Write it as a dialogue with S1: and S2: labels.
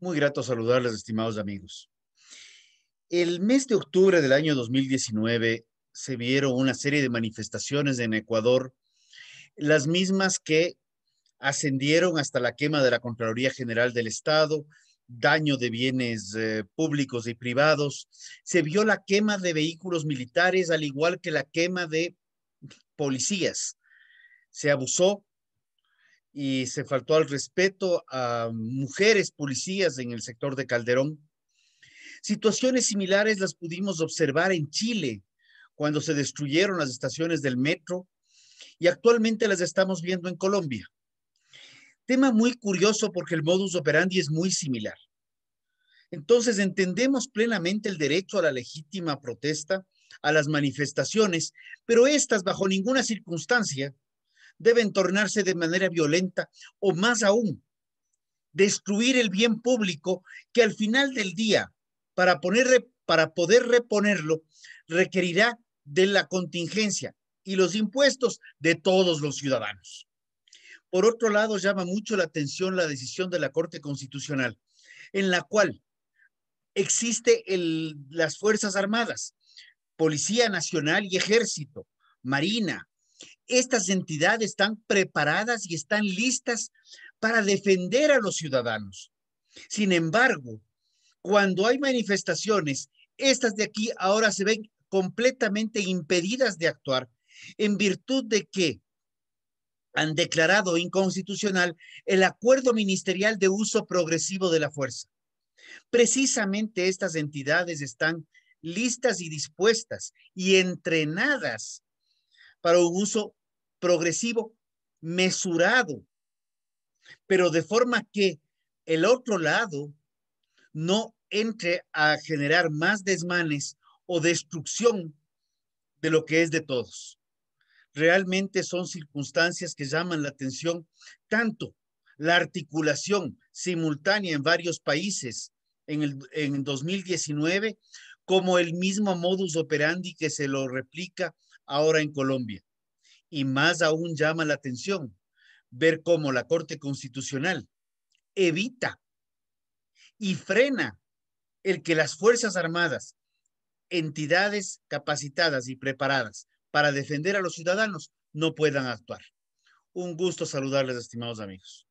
S1: Muy grato saludarles, estimados amigos. El mes de octubre del año 2019 se vieron una serie de manifestaciones en Ecuador, las mismas que ascendieron hasta la quema de la Contraloría General del Estado, daño de bienes eh, públicos y privados, se vio la quema de vehículos militares, al igual que la quema de policías. Se abusó y se faltó al respeto a mujeres policías en el sector de Calderón. Situaciones similares las pudimos observar en Chile, cuando se destruyeron las estaciones del metro, y actualmente las estamos viendo en Colombia. Tema muy curioso porque el modus operandi es muy similar. Entonces, entendemos plenamente el derecho a la legítima protesta, a las manifestaciones, pero estas bajo ninguna circunstancia deben tornarse de manera violenta o más aún, destruir el bien público que al final del día, para, para poder reponerlo, requerirá de la contingencia y los impuestos de todos los ciudadanos. Por otro lado, llama mucho la atención la decisión de la Corte Constitucional, en la cual existe las Fuerzas Armadas, Policía Nacional y Ejército, Marina, estas entidades están preparadas y están listas para defender a los ciudadanos. Sin embargo, cuando hay manifestaciones, estas de aquí ahora se ven completamente impedidas de actuar en virtud de que han declarado inconstitucional el acuerdo ministerial de uso progresivo de la fuerza. Precisamente estas entidades están listas y dispuestas y entrenadas para un uso progresivo, mesurado, pero de forma que el otro lado no entre a generar más desmanes o destrucción de lo que es de todos. Realmente son circunstancias que llaman la atención tanto la articulación simultánea en varios países en, el, en 2019 como el mismo modus operandi que se lo replica ahora en Colombia. Y más aún llama la atención ver cómo la Corte Constitucional evita y frena el que las Fuerzas Armadas, entidades capacitadas y preparadas para defender a los ciudadanos, no puedan actuar. Un gusto saludarles, estimados amigos.